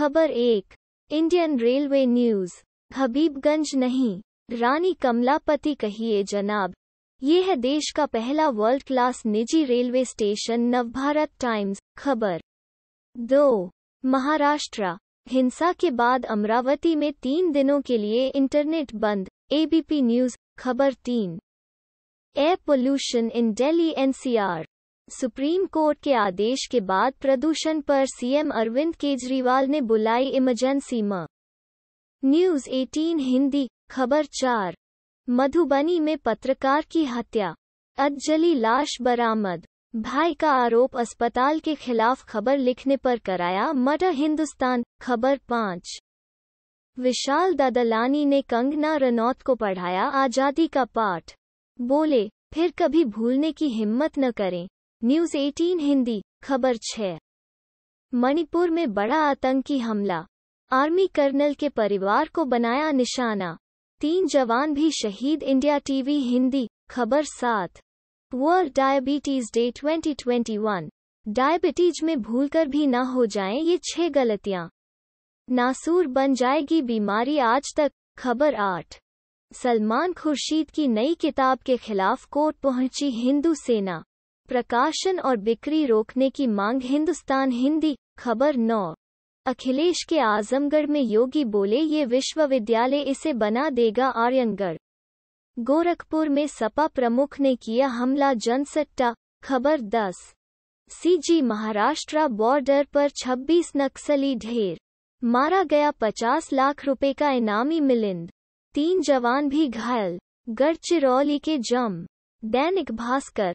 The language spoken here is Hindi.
खबर एक इंडियन रेलवे न्यूज हबीबगंज नहीं रानी कमलापति कहिए जनाब ये है देश का पहला वर्ल्ड क्लास निजी रेलवे स्टेशन नवभारत टाइम्स खबर दो महाराष्ट्र हिंसा के बाद अमरावती में तीन दिनों के लिए इंटरनेट बंद एबीपी न्यूज खबर तीन air pollution in Delhi NCR supreme court के आदेश के बाद प्रदूषण पर सीएम अरविंद केजरीवाल ने बुलाई इमरजेंसी म न्यूज 18 हिंदी खबर चार मधुबनी में पत्रकार की हत्या अजली लाश बरामद भाई का आरोप अस्पताल के खिलाफ खबर लिखने पर कराया मटर हिंदुस्तान खबर पाँच विशाल ददलानी ने कंगना रनौत को पढ़ाया आजादी का पाठ बोले फिर कभी भूलने की हिम्मत न करें न्यूज 18 हिंदी खबर 6 मणिपुर में बड़ा आतंकी हमला आर्मी कर्नल के परिवार को बनाया निशाना तीन जवान भी शहीद इंडिया टीवी हिंदी खबर सात वर्ल्ड डायबिटीज डे 2021 डायबिटीज में भूलकर भी ना हो जाएं ये छह गलतियां नासूर बन जाएगी बीमारी आज तक खबर आठ सलमान खुर्शीद की नई किताब के खिलाफ कोर्ट पहुंची हिंदू सेना प्रकाशन और बिक्री रोकने की मांग हिंदुस्तान हिंदी खबर नौ अखिलेश के आजमगढ़ में योगी बोले ये विश्वविद्यालय इसे बना देगा आर्यनगढ़ गोरखपुर में सपा प्रमुख ने किया हमला जनसट्टा खबर 10 सीजी महाराष्ट्र बॉर्डर पर 26 नक्सली ढेर मारा गया 50 लाख रुपए का इनामी मिलिंद तीन जवान भी घायल गढ़चिरौली के जम दैनिक भास्कर